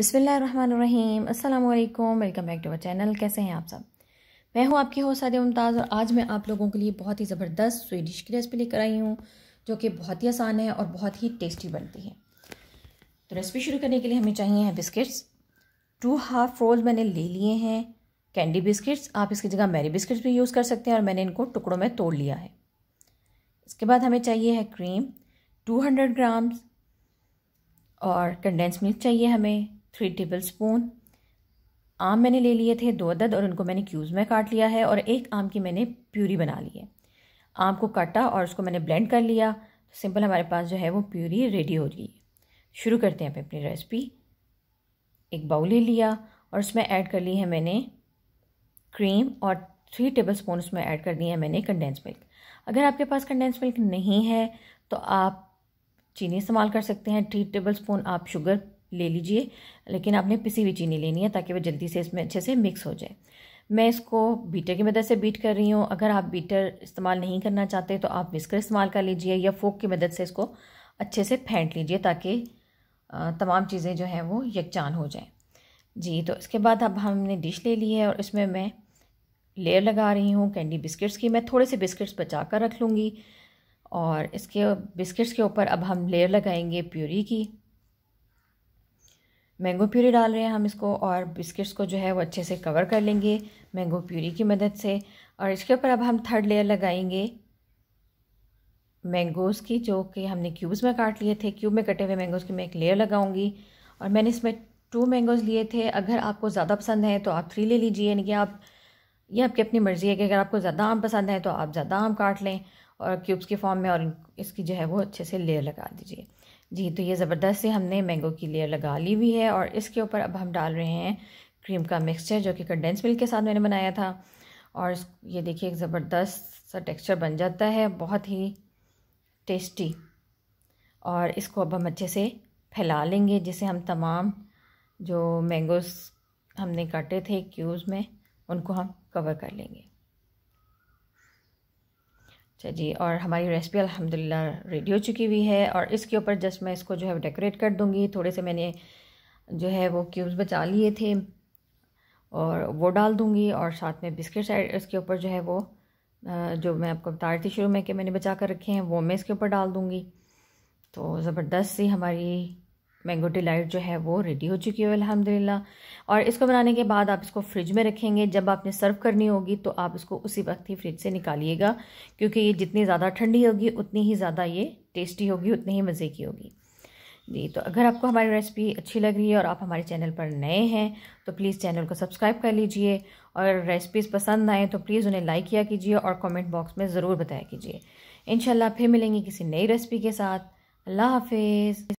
बिसमीम अल्लाम welcome back to our channel कैसे हैं आप सब मैं हूं आपकी हो साद मुमताज़ और आज मैं आप लोगों के लिए बहुत ही ज़बरदस्त स्वीट डिश की रेसिपी लेकर आई हूं जो कि बहुत ही आसान है और बहुत ही टेस्टी बनती है तो रेसिपी शुरू करने के लिए हमें चाहिए हैं बिस्किट्स टू हाफ रोल मैंने ले लिए हैं कैंडी बिस्किट्स आप इसकी जगह मैरी बिस्किट्स भी यूज़ कर सकते हैं और मैंने इनको टुकड़ों में तोड़ लिया है इसके बाद हमें चाहिए है क्रीम टू हंड्रेड और कंडेंस मिल्क चाहिए हमें थ्री टेबल स्पून आम मैंने ले लिए थे दो अदद और उनको मैंने क्यूज़ में काट लिया है और एक आम की मैंने प्यूरी बना ली है आम को काटा और उसको मैंने ब्लेंड कर लिया तो सिंपल हमारे पास जो है वो प्यूरी रेडी हो गई शुरू करते हैं अपनी रेसिपी एक बाउल ले लिया और उसमें ऐड कर ली है मैंने क्रीम और थ्री टेबल स्पून उसमें ऐड कर दी है मैंने कंडेंस मिल्क अगर आपके पास कंडेंस मिल्क नहीं है तो आप चीनी इस्तेमाल कर सकते हैं थ्री टेबल स्पून आप शुगर ले लीजिए लेकिन आपने पिसी हुई चीनी लेनी है ताकि वह जल्दी से इसमें अच्छे से मिक्स हो जाए मैं इसको बीटर की मदद से बीट कर रही हूँ अगर आप बीटर इस्तेमाल नहीं करना चाहते तो आप विस्कर इस्तेमाल कर लीजिए या फोक की मदद से इसको अच्छे से फेंट लीजिए ताकि तमाम चीज़ें जो हैं वो यकजान हो जाएं जी तो इसके बाद अब हमने डिश ले ली है और इसमें मैं लेयर लगा रही हूँ कैंडी बिस्किट्स की मैं थोड़े से बिस्किट्स बचा कर रख लूँगी और इसके बिस्किट्स के ऊपर अब हम लेयर लगाएंगे प्यूरी की मैंगो प्यूरी डाल रहे हैं हम इसको और बिस्किट्स को जो है वो अच्छे से कवर कर लेंगे मैंगो प्यूरी की मदद से और इसके ऊपर अब हम थर्ड लेयर लगाएंगे मैंगोज़ की जो कि हमने क्यूब्स में काट लिए थे क्यूब में कटे हुए मैंगोज़ की मैं एक लेयर लगाऊंगी और मैंने इसमें टू मैंगोज़ लिए थे अगर आपको ज़्यादा पसंद है तो आप थ्री ले लीजिए यानी कि आप ये आपकी अपनी मर्ज़ी है कि अगर आपको ज़्यादा आम पसंद है तो आप ज़्यादा आम काट लें और क्यूब्स के फॉर्म में और इसकी जो है वो अच्छे से लेयर लगा दीजिए जी तो ये ज़बरदस्त से हमने मैंगो की लेयर लगा ली हुई है और इसके ऊपर अब हम डाल रहे हैं क्रीम का मिक्सचर जो कि कंडेंस मिल्क के साथ मैंने बनाया था और ये देखिए एक ज़बरदस्त सा टेक्सचर बन जाता है बहुत ही टेस्टी और इसको अब हम अच्छे से फैला लेंगे जिसे हम तमाम जो मैंगोस हमने काटे थे क्यूज़ में उनको हम कवर कर लेंगे अच्छा जी और हमारी रेसिपी अल्हम्दुलिल्लाह रेडी हो चुकी हुई है और इसके ऊपर जस्ट मैं इसको जो है डेकोरेट कर दूँगी थोड़े से मैंने जो है वो क्यूब्स बचा लिए थे और वो डाल दूँगी और साथ में बिस्किट साइड इसके ऊपर जो है वो जो मैं आपको बता रही थी शुरू में कि मैंने बचा कर रखे हैं वो मैं इसके ऊपर डाल दूँगी तो ज़बरदस्त सी हमारी मैंगो डिलाइट जो है वो रेडी हो चुकी है अलहमदिल्ला और इसको बनाने के बाद आप इसको फ्रिज में रखेंगे जब आपने सर्व करनी होगी तो आप इसको उसी वक्त ही फ्रिज से निकालिएगा क्योंकि ये जितनी ज़्यादा ठंडी होगी उतनी ही ज़्यादा ये टेस्टी होगी उतनी ही मज़े की होगी जी तो अगर आपको हमारी रेसिपी अच्छी लग रही है और आप हमारे चैनल पर नए हैं तो प्लीज़ चैनल को सब्सक्राइब कर लीजिए और रेसिपीज़ पसंद आएँ तो प्लीज़ उन्हें लाइक किया कीजिए और कमेंट बॉक्स में ज़रूर बताया कीजिए इन फिर मिलेंगे किसी नई रेसिपी के साथ अल्लाह हाफिज़